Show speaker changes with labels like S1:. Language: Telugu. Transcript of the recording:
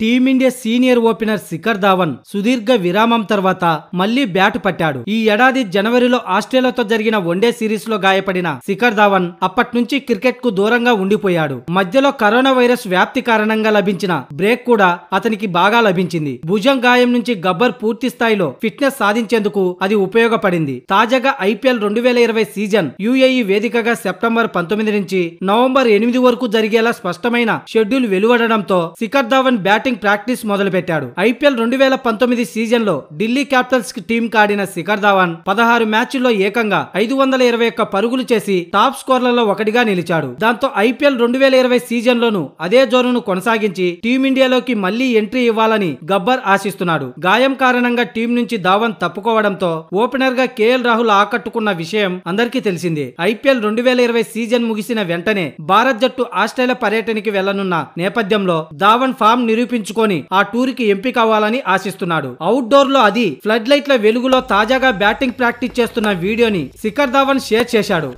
S1: team India senior opener Shikhar Dhawan సుదీర్ఘ విరామం తర్వాత మళ్లీ బ్యాట్ పట్టాడు ఈ ఏడాది జనవరిలో ఆస్ట్రేలియాతో జరిగిన వన్డే సిరీస్ లో గాయపడిన శిఖర్ ధావన్ అప్పటి నుంచి క్రికెట్ కు దూరంగా ఉండిపోయాడు మధ్యలో కరోనా వైరస్ వ్యాప్తి కారణంగా లభించిన బ్రేక్ కూడా అతనికి బాగా లభించింది భుజం గాయం నుంచి గబ్బర్ పూర్తి స్థాయిలో ఫిట్నెస్ సాధించేందుకు అది ఉపయోగపడింది తాజాగా ఐపీఎల్ రెండు వేల ఇరవై సీజన్ యుఏఈ వేదికగా సెప్టెంబర్ పంతొమ్మిది నుంచి నవంబర్ ఎనిమిది వరకు జరిగేలా స్పష్టమైన షెడ్యూల్ వెలువడడంతో Shikhar Dhawan batting batting practice మొదలుపెట్టాడు ఐపీఎల్ రెండు వేల పంతొమ్మిది సీజన్లో ఢిల్లీ క్యాపిటల్స్ కి టీం కాడిన శిఖర్ ధావన్ పదహారు మ్యాచ్ల్లో ఏకంగా ఐదు వందల ఇరవై ఒక్క పరుగులు చేసి టాప్ స్కోర్లలో ఒకటిగా నిలిచాడు దాంతో ఐపీఎల్ రెండు వేల ఇరవై సీజన్లోనూ అదే జోరును కొనసాగించి టీమిండియాలోకి మళ్లీ ఎంట్రీ ఇవ్వాలని గబ్బర్ ఆశిస్తున్నాడు గాయం కారణంగా టీం నుంచి ధావన్ తప్పుకోవడంతో ఓపెనర్ గా కేఎల్ రాహుల్ ఆకట్టుకున్న విషయం అందరికీ తెలిసిందే ఐపీఎల్ రెండు వేల ఇరవై సీజన్ ముగిసిన వెంటనే భారత్ జట్టు ఆస్ట్రేలియా పర్యటనకి వెళ్లనున్న నేపథ్యంలో ధావన్ ఫామ్ నిరూపించారు చూపించుకొని ఆ టూర్కి ఎంపిక అవ్వాలని ఆశిస్తున్నాడు అవుట్డోర్ లో అది ఫ్లడ్ లైట్ల వెలుగులో తాజాగా బ్యాటింగ్ ప్రాక్టీస్ చేస్తున్న వీడియోని శిఖర్ ధావన్ షేర్ చేశాడు